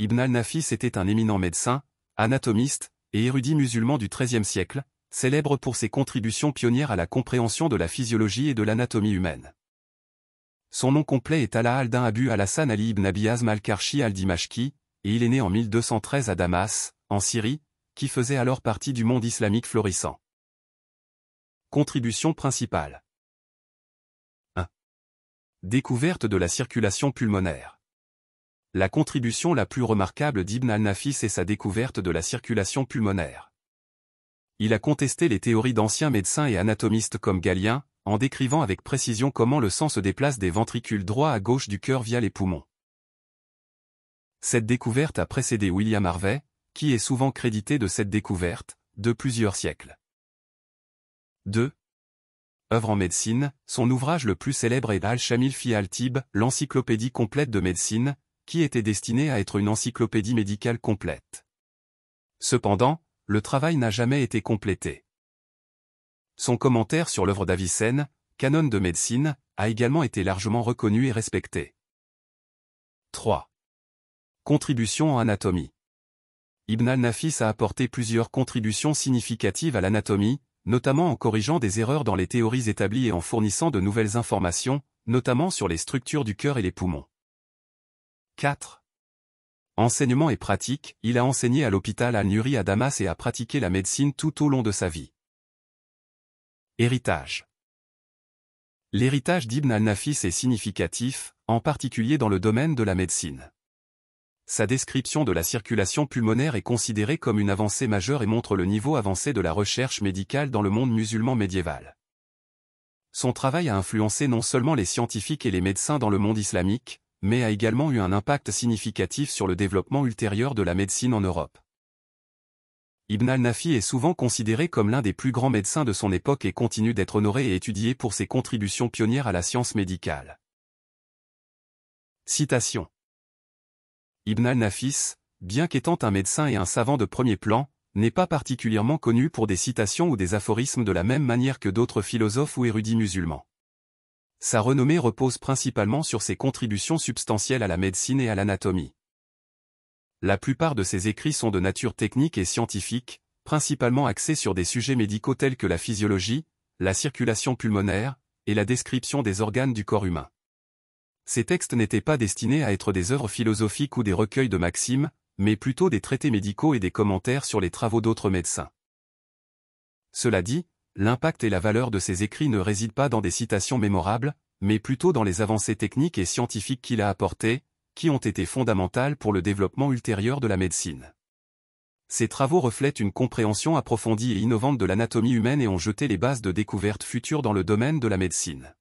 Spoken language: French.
Ibn al-Nafis était un éminent médecin, anatomiste et érudit musulman du XIIIe siècle, célèbre pour ses contributions pionnières à la compréhension de la physiologie et de l'anatomie humaine. Son nom complet est Allah al-Din Abu al-Hassan Ali ibn Abi al-Karshi al-Dimashki, et il est né en 1213 à Damas, en Syrie, qui faisait alors partie du monde islamique florissant. Contribution principale 1. Découverte de la circulation pulmonaire la contribution la plus remarquable d'Ibn al-Nafis est sa découverte de la circulation pulmonaire. Il a contesté les théories d'anciens médecins et anatomistes comme Galien, en décrivant avec précision comment le sang se déplace des ventricules droit à gauche du cœur via les poumons. Cette découverte a précédé William Harvey, qui est souvent crédité de cette découverte, de plusieurs siècles. 2. Œuvre en médecine, son ouvrage le plus célèbre est Al-Shamil fi al-Tib, l'encyclopédie complète de médecine, qui était destiné à être une encyclopédie médicale complète. Cependant, le travail n'a jamais été complété. Son commentaire sur l'œuvre d'Avicenne, canon de médecine, a également été largement reconnu et respecté. 3. Contribution en anatomie. Ibn al-Nafis a apporté plusieurs contributions significatives à l'anatomie, notamment en corrigeant des erreurs dans les théories établies et en fournissant de nouvelles informations, notamment sur les structures du cœur et les poumons. 4. Enseignement et pratique, il a enseigné à l'hôpital Al-Nuri à Damas et a pratiqué la médecine tout au long de sa vie. Héritage L'héritage d'Ibn al-Nafis est significatif, en particulier dans le domaine de la médecine. Sa description de la circulation pulmonaire est considérée comme une avancée majeure et montre le niveau avancé de la recherche médicale dans le monde musulman médiéval. Son travail a influencé non seulement les scientifiques et les médecins dans le monde islamique, mais a également eu un impact significatif sur le développement ultérieur de la médecine en Europe. Ibn al-Nafi est souvent considéré comme l'un des plus grands médecins de son époque et continue d'être honoré et étudié pour ses contributions pionnières à la science médicale. Citation Ibn al-Nafis, bien qu'étant un médecin et un savant de premier plan, n'est pas particulièrement connu pour des citations ou des aphorismes de la même manière que d'autres philosophes ou érudits musulmans. Sa renommée repose principalement sur ses contributions substantielles à la médecine et à l'anatomie. La plupart de ses écrits sont de nature technique et scientifique, principalement axés sur des sujets médicaux tels que la physiologie, la circulation pulmonaire, et la description des organes du corps humain. Ces textes n'étaient pas destinés à être des œuvres philosophiques ou des recueils de maximes, mais plutôt des traités médicaux et des commentaires sur les travaux d'autres médecins. Cela dit, l'impact et la valeur de ses écrits ne résident pas dans des citations mémorables, mais plutôt dans les avancées techniques et scientifiques qu'il a apportées, qui ont été fondamentales pour le développement ultérieur de la médecine. Ses travaux reflètent une compréhension approfondie et innovante de l'anatomie humaine et ont jeté les bases de découvertes futures dans le domaine de la médecine.